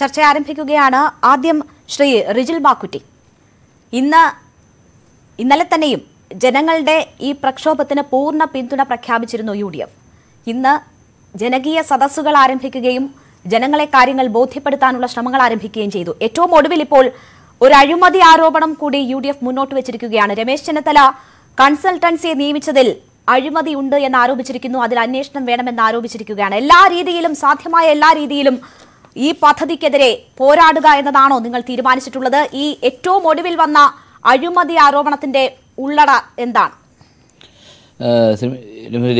ചർച്ച ആരംഭിക്കുകയാണ് ആദ്യം ശ്രീ റിജിൽ ബാക്കുറ്റി ഇന്ന് ഇന്നലെ തന്നെയും ജനങ്ങളുടെ ഈ പ്രക്ഷോഭത്തിന് പൂർണ്ണ പിന്തുണ പ്രഖ്യാപിച്ചിരുന്നു യു ഡി എഫ് ഇന്ന് ജനകീയ സദസ്സുകൾ ആരംഭിക്കുകയും ജനങ്ങളെ കാര്യങ്ങൾ ബോധ്യപ്പെടുത്താനുള്ള ശ്രമങ്ങൾ ആരംഭിക്കുകയും ചെയ്തു ഏറ്റവും ഒടുവിൽ ഇപ്പോൾ ഒരു അഴിമതി ആരോപണം കൂടി യു ഡി എഫ് മുന്നോട്ട് വെച്ചിരിക്കുകയാണ് രമേശ് ചെന്നിത്തല കൺസൾട്ടൻസിയെ നിയമിച്ചതിൽ അഴിമതി ഉണ്ട് എന്ന് ആരോപിച്ചിരിക്കുന്നു അതിൽ അന്വേഷണം വേണമെന്ന് ആരോപിച്ചിരിക്കുകയാണ് എല്ലാ രീതിയിലും സാധ്യമായ എല്ലാ രീതിയിലും ഈ പദ്ധതിക്കെതിരെ പോരാടുക എന്നതാണോ നിങ്ങൾ തീരുമാനിച്ചിട്ടുള്ളത് ഈ ഏറ്റവും ഒടുവിൽ വന്ന അഴിമതി ആരോപണത്തിന്റെ ഉള്ളട എന്താണ്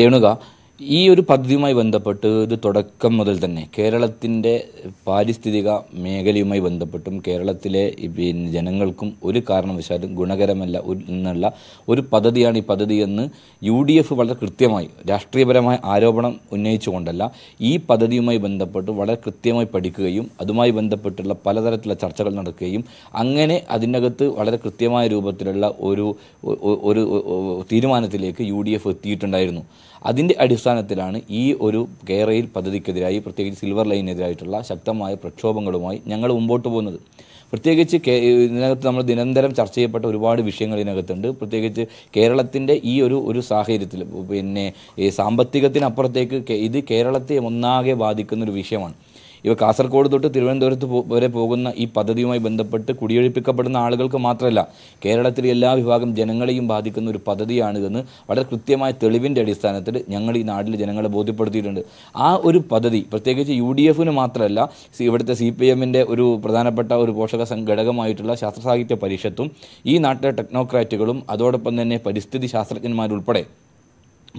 രേണുക ഈ ഒരു പദ്ധതിയുമായി ബന്ധപ്പെട്ട് ഇത് തുടക്കം മുതൽ തന്നെ കേരളത്തിൻ്റെ പാരിസ്ഥിതിക മേഖലയുമായി ബന്ധപ്പെട്ടും കേരളത്തിലെ പിന്നെ ജനങ്ങൾക്കും ഒരു കാരണവശാലും ഗുണകരമല്ല എന്നുള്ള ഒരു പദ്ധതിയാണ് ഈ പദ്ധതി എന്ന് യു ഡി എഫ് വളരെ കൃത്യമായി രാഷ്ട്രീയപരമായ ആരോപണം ഉന്നയിച്ചുകൊണ്ടല്ല ഈ പദ്ധതിയുമായി ബന്ധപ്പെട്ട് വളരെ കൃത്യമായി പഠിക്കുകയും അതുമായി ബന്ധപ്പെട്ടുള്ള പലതരത്തിലുള്ള ചർച്ചകൾ നടക്കുകയും അങ്ങനെ അതിനകത്ത് വളരെ കൃത്യമായ രൂപത്തിലുള്ള ഒരു ഒരു തീരുമാനത്തിലേക്ക് യു ഡി എഫ് എത്തിയിട്ടുണ്ടായിരുന്നു അതിൻ്റെ അടിസ്ഥാന അടിസ്ഥാനത്തിലാണ് ഈ ഒരു കെ റെയിൽ പദ്ധതിക്കെതിരായി പ്രത്യേകിച്ച് സിൽവർ ലൈനിനെതിരായിട്ടുള്ള ശക്തമായ പ്രക്ഷോഭങ്ങളുമായി ഞങ്ങൾ മുമ്പോട്ട് പോകുന്നത് പ്രത്യേകിച്ച് കേ ഇതിനകത്ത് നമ്മൾ നിരന്തരം ചർച്ച ചെയ്യപ്പെട്ട ഒരുപാട് വിഷയങ്ങൾ ഇതിനകത്തുണ്ട് പ്രത്യേകിച്ച് കേരളത്തിൻ്റെ ഈ ഒരു ഒരു സാഹചര്യത്തിൽ പിന്നെ ഈ സാമ്പത്തികത്തിനപ്പുറത്തേക്ക് ഇത് കേരളത്തെ ഒന്നാകെ ബാധിക്കുന്ന ഒരു വിഷയമാണ് ഇവ കാസർഗോഡ് തൊട്ട് തിരുവനന്തപുരത്ത് വരെ പോകുന്ന ഈ പദ്ധതിയുമായി ബന്ധപ്പെട്ട് കുടിയൊഴിപ്പിക്കപ്പെടുന്ന ആളുകൾക്ക് മാത്രമല്ല കേരളത്തിലെ എല്ലാ വിഭാഗം ജനങ്ങളെയും ബാധിക്കുന്ന ഒരു പദ്ധതിയാണിതെന്ന് വളരെ കൃത്യമായ തെളിവിൻ്റെ അടിസ്ഥാനത്തിൽ ഞങ്ങൾ ഈ നാട്ടിലെ ജനങ്ങളെ ബോധ്യപ്പെടുത്തിയിട്ടുണ്ട് ആ ഒരു പദ്ധതി പ്രത്യേകിച്ച് യു ഡി എഫിന് മാത്രമല്ല ഇവിടുത്തെ സി പി എമ്മിൻ്റെ ഒരു പ്രധാനപ്പെട്ട ഒരു പോഷക ഘടകമായിട്ടുള്ള ശാസ്ത്ര സാഹിത്യ പരിഷത്തും ഈ നാട്ടിലെ ടെക്നോക്രാറ്റുകളും അതോടൊപ്പം തന്നെ പരിസ്ഥിതി ശാസ്ത്രജ്ഞന്മാരുൾപ്പെടെ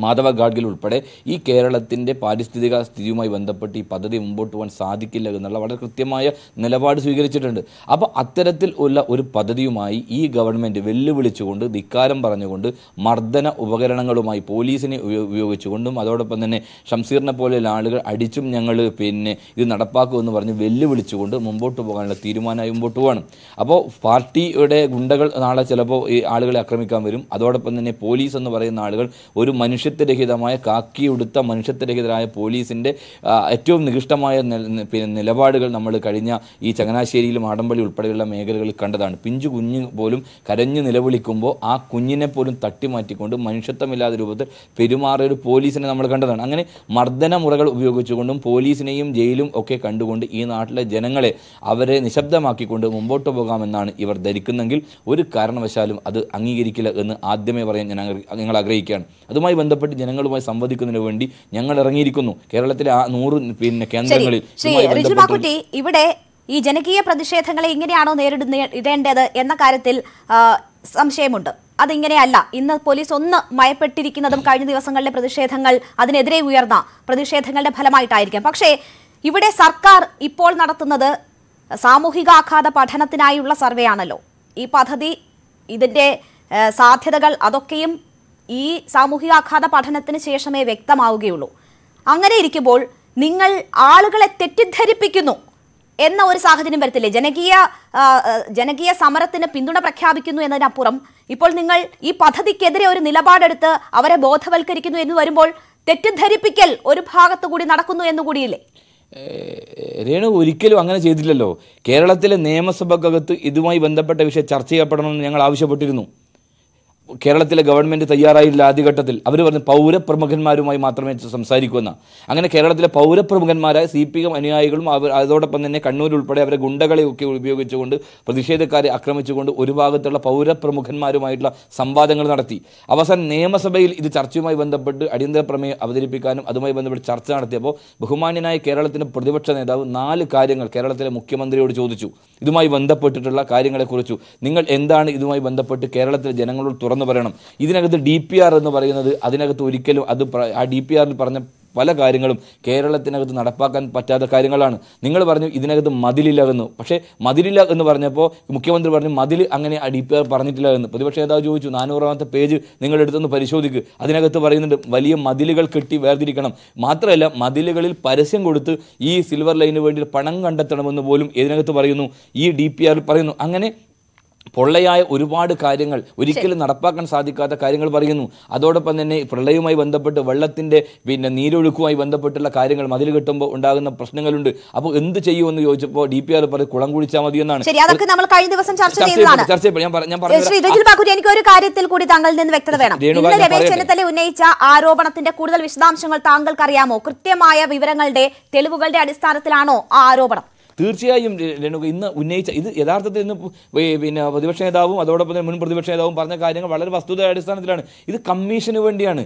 മാധവ ഗാഡ്ഗിൽ ഉൾപ്പെടെ ഈ കേരളത്തിൻ്റെ പാരിസ്ഥിതിക സ്ഥിതിയുമായി ബന്ധപ്പെട്ട് ഈ പദ്ധതി മുമ്പോട്ട് പോകാൻ സാധിക്കില്ല എന്നുള്ള വളരെ കൃത്യമായ നിലപാട് സ്വീകരിച്ചിട്ടുണ്ട് അപ്പോൾ അത്തരത്തിൽ ഉള്ള ഒരു പദ്ധതിയുമായി ഈ ഗവൺമെൻറ് വെല്ലുവിളിച്ചുകൊണ്ട് ധിക്കാരം പറഞ്ഞുകൊണ്ട് മർദ്ദന ഉപകരണങ്ങളുമായി പോലീസിനെ ഉപയോഗിച്ചുകൊണ്ടും അതോടൊപ്പം തന്നെ ഷംസീറിനെ പോലെയുള്ള ആളുകൾ അടിച്ചും ഞങ്ങൾ പിന്നെ ഇത് നടപ്പാക്കുമെന്ന് പറഞ്ഞ് വെല്ലുവിളിച്ചുകൊണ്ട് മുമ്പോട്ട് പോകാനുള്ള തീരുമാനമായി മുമ്പോട്ട് പോകണം അപ്പോൾ പാർട്ടിയുടെ ഗുണ്ടകൾ നാളെ ചിലപ്പോൾ ഈ ആളുകളെ ആക്രമിക്കാൻ വരും അതോടൊപ്പം തന്നെ പോലീസ് എന്ന് പറയുന്ന ആളുകൾ ഒരു മനുഷ്യ മനുഷ്യത്വരഹിതമായ കാക്കിയുടുത്ത മനുഷ്യത്വരഹിതരായ പോലീസിൻ്റെ ഏറ്റവും നികൃഷ്ടമായ നിലപാടുകൾ നമ്മൾ കഴിഞ്ഞ ഈ ചങ്ങനാശ്ശേരിയിലും ആടമ്പള്ളി ഉൾപ്പെടെയുള്ള മേഖലകളിൽ കണ്ടതാണ് പിഞ്ചു കുഞ്ഞു പോലും കരഞ്ഞു നിലവിളിക്കുമ്പോൾ ആ കുഞ്ഞിനെ പോലും തട്ടിമാറ്റിക്കൊണ്ട് മനുഷ്യത്വമില്ലാത്ത രൂപത്തിൽ പെരുമാറിയ ഒരു പോലീസിനെ നമ്മൾ കണ്ടതാണ് അങ്ങനെ മർദ്ദന മുറകൾ ഉപയോഗിച്ചുകൊണ്ടും പോലീസിനെയും ജയിലും ഒക്കെ കണ്ടുകൊണ്ട് ഈ നാട്ടിലെ ജനങ്ങളെ അവരെ നിശബ്ദമാക്കിക്കൊണ്ട് മുമ്പോട്ട് പോകാമെന്നാണ് ഇവർ ധരിക്കുന്നതെങ്കിൽ ഒരു കാരണവശാലും അത് അംഗീകരിക്കില്ല എന്ന് ആദ്യമേ പറയാൻ ഞാൻ ഞങ്ങൾ ആഗ്രഹിക്കുകയാണ് അതുമായി ബന്ധപ്പെട്ട് ബന്ധപ്പെട്ട് ജനങ്ങളുമായി സംവദിക്കുന്നതിന് വേണ്ടി ഞങ്ങൾ ഇറങ്ങിയിരിക്കുന്നു കേരളത്തിലെ ആ നൂറ് പിന്നെ കേന്ദ്രങ്ങളിൽ ഇവിടെ ഈ ജനകീയ പ്രതിഷേധങ്ങളെ ഇങ്ങനെയാണോ നേരിടേണ്ടത് എന്ന കാര്യത്തിൽ സംശയമുണ്ട് അതിങ്ങനെയല്ല ഇന്ന് പോലീസ് ഒന്ന് മയപ്പെട്ടിരിക്കുന്നതും കഴിഞ്ഞ ദിവസങ്ങളിലെ പ്രതിഷേധങ്ങൾ അതിനെതിരെ ഉയർന്ന പ്രതിഷേധങ്ങളുടെ ഫലമായിട്ടായിരിക്കാം പക്ഷേ ഇവിടെ സർക്കാർ ഇപ്പോൾ നടത്തുന്നത് സാമൂഹികാഘാത പഠനത്തിനായുള്ള സർവേ ആണല്ലോ ഈ പദ്ധതി ഇതിൻ്റെ സാധ്യതകൾ അതൊക്കെയും ഈ സാമൂഹികാഘാത പഠനത്തിന് ശേഷമേ വ്യക്തമാവുകയുള്ളൂ അങ്ങനെ ഇരിക്കുമ്പോൾ നിങ്ങൾ ആളുകളെ തെറ്റിദ്ധരിപ്പിക്കുന്നു എന്ന ഒരു സാഹചര്യം വരത്തില്ലേ ജനകീയ ജനകീയ സമരത്തിന് പിന്തുണ പ്രഖ്യാപിക്കുന്നു എന്നതിനപ്പുറം ഇപ്പോൾ നിങ്ങൾ ഈ പദ്ധതിക്കെതിരെ ഒരു നിലപാടെടുത്ത് അവരെ ബോധവൽക്കരിക്കുന്നു എന്ന് വരുമ്പോൾ തെറ്റിദ്ധരിപ്പിക്കൽ ഒരു ഭാഗത്തു കൂടി നടക്കുന്നു എന്നുകൂടിയില്ലേ രേണു ഒരിക്കലും അങ്ങനെ ചെയ്തില്ലല്ലോ കേരളത്തിലെ നിയമസഭക്കകത്ത് ഇതുമായി ബന്ധപ്പെട്ട വിഷയം ചർച്ച ചെയ്യപ്പെടണമെന്ന് ഞങ്ങൾ ആവശ്യപ്പെട്ടിരുന്നു കേരളത്തിലെ ഗവൺമെൻറ് തയ്യാറായില്ല ആദ്യഘട്ടത്തിൽ അവർ പറഞ്ഞു പൗരപ്രമുഖന്മാരുമായി മാത്രമേ സംസാരിക്കുമെന്ന് അങ്ങനെ കേരളത്തിലെ പൗരപ്രമുഖന്മാരായ സി പി എം അനുയായികളും അവർ അതോടൊപ്പം തന്നെ കണ്ണൂരിൽ ഉൾപ്പെടെ അവരെ ഗുണ്ടകളെ ഒക്കെ ഉപയോഗിച്ചുകൊണ്ട് പ്രതിഷേധക്കാരെ ആക്രമിച്ചുകൊണ്ട് ഒരു ഭാഗത്തുള്ള പൗരപ്രമുഖന്മാരുമായിട്ടുള്ള സംവാദങ്ങൾ നടത്തി അവസാനം നിയമസഭയിൽ ഇത് ചർച്ചയുമായി ബന്ധപ്പെട്ട് അടിയന്തര പ്രമേയം അവതരിപ്പിക്കാനും അതുമായി ബന്ധപ്പെട്ട് ചർച്ച നടത്തിയപ്പോൾ ബഹുമാന്യനായ കേരളത്തിൻ്റെ പ്രതിപക്ഷ നേതാവ് നാല് കാര്യങ്ങൾ കേരളത്തിലെ മുഖ്യമന്ത്രിയോട് ചോദിച്ചു ഇതുമായി ബന്ധപ്പെട്ടിട്ടുള്ള കാര്യങ്ങളെക്കുറിച്ചു നിങ്ങൾ എന്താണ് ഇതുമായി ബന്ധപ്പെട്ട് കേരളത്തിലെ ജനങ്ങളോട് തുറന്നു എന്ന് പറയണം ഇതിനകത്ത് ഡി പി ആർ എന്ന് പറയുന്നത് അതിനകത്ത് ഒരിക്കലും അത് ആ ഡി പി ആറിൽ പറഞ്ഞ പല കാര്യങ്ങളും കേരളത്തിനകത്ത് നടപ്പാക്കാൻ പറ്റാത്ത കാര്യങ്ങളാണ് നിങ്ങൾ പറഞ്ഞു ഇതിനകത്ത് മതിലില്ല എന്ന് പക്ഷേ മതിലില്ല എന്ന് പറഞ്ഞപ്പോൾ മുഖ്യമന്ത്രി പറഞ്ഞു മതിൽ അങ്ങനെ ഡി പി ആർ പറഞ്ഞിട്ടില്ല എന്ന് പ്രതിപക്ഷ നേതാവ് ചോദിച്ചു നാനൂറാമത്തെ പേജ് നിങ്ങൾ എടുത്തൊന്ന് പരിശോധിക്കുക അതിനകത്ത് പറയുന്നുണ്ട് വലിയ മതിലുകൾ കെട്ടി വേർതിരിക്കണം മാത്രമല്ല മതിലുകളിൽ പരസ്യം കൊടുത്ത് ഈ സിൽവർ ലൈനു വേണ്ടി പണം കണ്ടെത്തണമെന്ന് പോലും ഇതിനകത്ത് പറയുന്നു ഈ ഡി പി ആർ പറയുന്നു അങ്ങനെ പൊള്ളയായ ഒരുപാട് കാര്യങ്ങൾ ഒരിക്കലും നടപ്പാക്കാൻ സാധിക്കാത്ത കാര്യങ്ങൾ പറയുന്നു അതോടൊപ്പം തന്നെ പ്രളയവുമായി ബന്ധപ്പെട്ട് വെള്ളത്തിന്റെ പിന്നെ നീരൊഴുക്കുമായി ബന്ധപ്പെട്ടുള്ള കാര്യങ്ങൾ മതിൽ കിട്ടുമ്പോൾ ഉണ്ടാകുന്ന പ്രശ്നങ്ങളുണ്ട് അപ്പോൾ എന്ത് ചെയ്യുമെന്ന് ചോദിച്ചപ്പോൾ ഡി പി ആർ പറയും കുളം കുഴിച്ചാൽ മതി എന്നാണ് എനിക്ക് ഒരു കാര്യത്തിൽ കൂടി താങ്കളിൽ നിന്ന് വ്യക്തത വേണം ഉന്നയിച്ച ആരോപണത്തിന്റെ കൂടുതൽ വിശദാംശങ്ങൾ താങ്കൾക്ക് അറിയാമോ കൃത്യമായ വിവരങ്ങളുടെ തെളിവുകളുടെ അടിസ്ഥാനത്തിലാണോ ആ ആരോപണം തീർച്ചയായും രേണുക ഇന്ന് ഉന്നയിച്ച ഇത് യഥാർത്ഥത്തിൽ ഇന്ന് പിന്നെ പ്രതിപക്ഷ നേതാവും അതോടൊപ്പം തന്നെ മുൻ പ്രതിപക്ഷ നേതാവും പറഞ്ഞ കാര്യങ്ങൾ വളരെ അടിസ്ഥാനത്തിലാണ് ഇത് കമ്മീഷന് വേണ്ടിയാണ്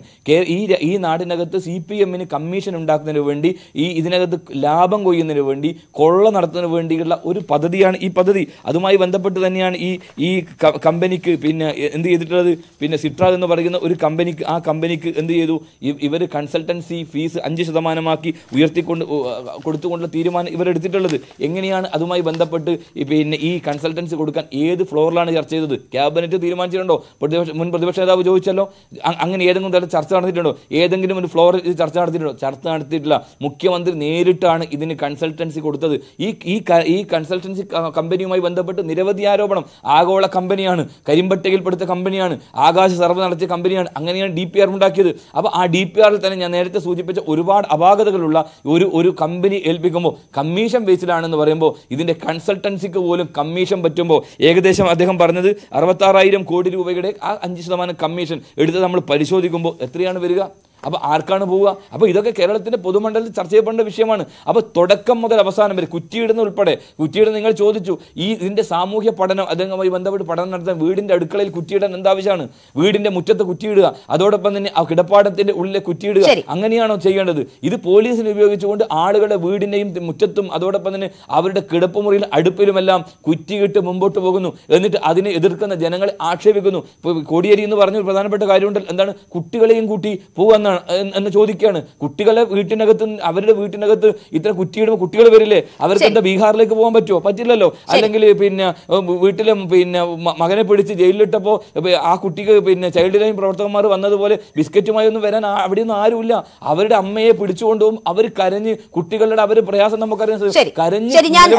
ഈ ഈ നാടിനകത്ത് സി പി എമ്മിന് കമ്മീഷൻ ഉണ്ടാക്കുന്നതിന് വേണ്ടി ഈ ഇതിനകത്ത് ലാഭം കൊയ്യുന്നതിന് വേണ്ടി കൊള്ള നടത്തുന്നതിന് വേണ്ടിയുള്ള ഒരു പദ്ധതിയാണ് ഈ പദ്ധതി അതുമായി ബന്ധപ്പെട്ട് തന്നെയാണ് ഈ ഈ കമ്പനിക്ക് പിന്നെ എന്ത് ചെയ്തിട്ടുള്ളത് പിന്നെ സിട്രാ എന്ന് പറയുന്ന ഒരു കമ്പനിക്ക് ആ കമ്പനിക്ക് എന്ത് ചെയ്തു ഇവർ കൺസൾട്ടൻസി ഫീസ് അഞ്ച് ശതമാനമാക്കി ഉയർത്തിക്കൊണ്ട് കൊടുത്തുകൊണ്ടുള്ള തീരുമാനം ഇവരെടുത്തിട്ടുള്ളത് എങ്ങനെയാണ് അതുമായി ബന്ധപ്പെട്ട് പിന്നെ ഈ കൺസൾട്ടൻസ് കൊടുക്കാൻ ഏത് ഫ്ലോറിലാണ് ചർച്ച ചെയ്തത് ക്യാബിനറ്റ് തീരുമാനിച്ചിട്ടുണ്ടോ പ്രതിപക്ഷ മുൻ പ്രതിപക്ഷ നേതാവ് ചോദിച്ചല്ലോ അങ്ങനെ ഏതെങ്കിലും തരത്തിൽ ചർച്ച നടത്തിയിട്ടുണ്ടോ ഏതെങ്കിലും ഒരു ഫ്ലോറിൽ ചർച്ച നടത്തിയിട്ടുണ്ടോ ചർച്ച നടത്തിയിട്ടില്ല മുഖ്യമന്ത്രി നേരിട്ടാണ് ഇതിന് കൺസൾട്ടൻസി കൊടുത്തത് ഈ ഈ ഈ കൺസൾട്ടൻസി കമ്പനിയുമായി ബന്ധപ്പെട്ട് നിരവധി ആരോപണം ആഗോള കമ്പനിയാണ് കരിമ്പട്ടയിൽ പെടുത്ത കമ്പനിയാണ് ആകാശ സർവ്വ നടത്തിയ കമ്പനിയാണ് അങ്ങനെയാണ് ഡി പി ആർ ഉണ്ടാക്കിയത് അപ്പോൾ ആ ഡി പി ആറിൽ തന്നെ ഞാൻ നേരത്തെ സൂചിപ്പിച്ച ഒരുപാട് അപാകതകളുള്ള ഒരു ഒരു കമ്പനി ഏൽപ്പിക്കുമ്പോൾ കമ്മീഷൻ ബേസിലാണ് ആണെന്ന് പറയുമ്പോൾ ഇതിൻ്റെ കൺസൾട്ടൻസിക്ക് പോലും കമ്മീഷൻ പറ്റുമ്പോൾ ഏകദേശം അദ്ദേഹം പറഞ്ഞത് അറുപത്താറായിരം കോടി രൂപയുടെ ആ അഞ്ച് ശതമാനം കമ്മീഷൻ എടുത്ത് നമ്മൾ പരിശോധിക്കുമ്പോൾ എത്രയാണ് വരിക അപ്പോൾ ആർക്കാണ് പോവുക അപ്പോൾ ഇതൊക്കെ കേരളത്തിൻ്റെ പൊതുമണ്ഡലത്തിൽ ചർച്ച ചെയ്യപ്പെടേണ്ട വിഷയമാണ് അപ്പോൾ തുടക്കം മുതൽ അവസാനം വരെ കുറ്റിയിടുന്ന ഉൾപ്പെടെ കുറ്റിയിടുന്ന നിങ്ങൾ ചോദിച്ചു ഈ ഇതിൻ്റെ സാമൂഹ്യ പഠനം അതുമായി ബന്ധപ്പെട്ട് പഠനം നടത്താൻ വീടിൻ്റെ അടുക്കളയിൽ കുറ്റിയിടാൻ എന്താവശ്യമാണ് വീടിൻ്റെ മുറ്റത്ത് കുറ്റിയിടുക അതോടൊപ്പം തന്നെ ആ കിടപ്പാടത്തിൻ്റെ ഉള്ളിലെ കുറ്റിയിടുക അങ്ങനെയാണോ ചെയ്യേണ്ടത് ഇത് പോലീസിനെ ഉപയോഗിച്ചുകൊണ്ട് ആളുകളുടെ വീടിൻ്റെയും മുറ്റത്തും അതോടൊപ്പം തന്നെ അവരുടെ കിടപ്പുമുറിയിൽ അടുപ്പിലുമെല്ലാം കുറ്റിയിട്ട് മുമ്പോട്ട് പോകുന്നു എന്നിട്ട് അതിനെ എതിർക്കുന്ന ജനങ്ങളെ ആക്ഷേപിക്കുന്നു കോടിയേരി എന്ന് പറഞ്ഞ ഒരു പ്രധാനപ്പെട്ട കാര്യമുണ്ട് എന്താണ് കുട്ടികളെയും കൂട്ടി പോവുക എന്തിനാണ് എന്ന് ചോദിക്കുകയാണ് കുട്ടികളെ വീട്ടിനകത്ത് അവരുടെ വീട്ടിനകത്ത് ഇത്ര കുറ്റിയിടുമ്പോൾ കുട്ടികൾ വരില്ലേ അവർക്ക് എന്താ ബീഹാറിലേക്ക് പോകാൻ പറ്റുമോ പറ്റില്ലല്ലോ അല്ലെങ്കിൽ പിന്നെ വീട്ടിലെ പിന്നെ മകനെ പിടിച്ച് ജയിലിലിട്ടപ്പോൾ ആ കുട്ടിക്ക് പിന്നെ ചൈൽഡ് ലൈൻ പ്രവർത്തകന്മാർ വന്നതുപോലെ ബിസ്ക്കറ്റുമായി ഒന്നും വരാൻ അവിടെ ഒന്നും ആരുമില്ല അവരുടെ അമ്മയെ പിടിച്ചുകൊണ്ട് അവർ കരഞ്ഞ് കുട്ടികളുടെ അവർ പ്രയാസം നമുക്കറിയാം കരഞ്ഞ്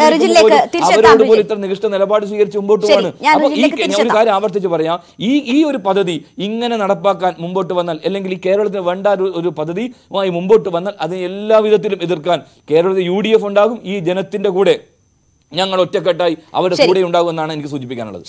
അവരോട് പോലും ഇത്ര നികഷ്ട നിലപാട് സ്വീകരിച്ച് മുമ്പോട്ട് പോവാണ് അപ്പൊ ഈ ഒരു കാര്യം ആവർത്തിച്ച് പറയാം ഈ ഈ ഒരു പദ്ധതി ഇങ്ങനെ നടപ്പാക്കാൻ മുമ്പോട്ട് വന്നാൽ അല്ലെങ്കിൽ ഈ കേരളത്തിന് വേണ്ട വേണ്ട ഒരു പദ്ധതിയുമായി മുമ്പോട്ട് വന്നാൽ അതിനെ എല്ലാ വിധത്തിലും എതിർക്കാൻ കേരളത്തിൽ യു ഡി എഫ് ഉണ്ടാകും ഈ ജനത്തിൻ്റെ കൂടെ ഞങ്ങൾ ഒറ്റക്കെട്ടായി അവരുടെ കൂടെ ഉണ്ടാകുമെന്നാണ് എനിക്ക് സൂചിപ്പിക്കാനുള്ളത്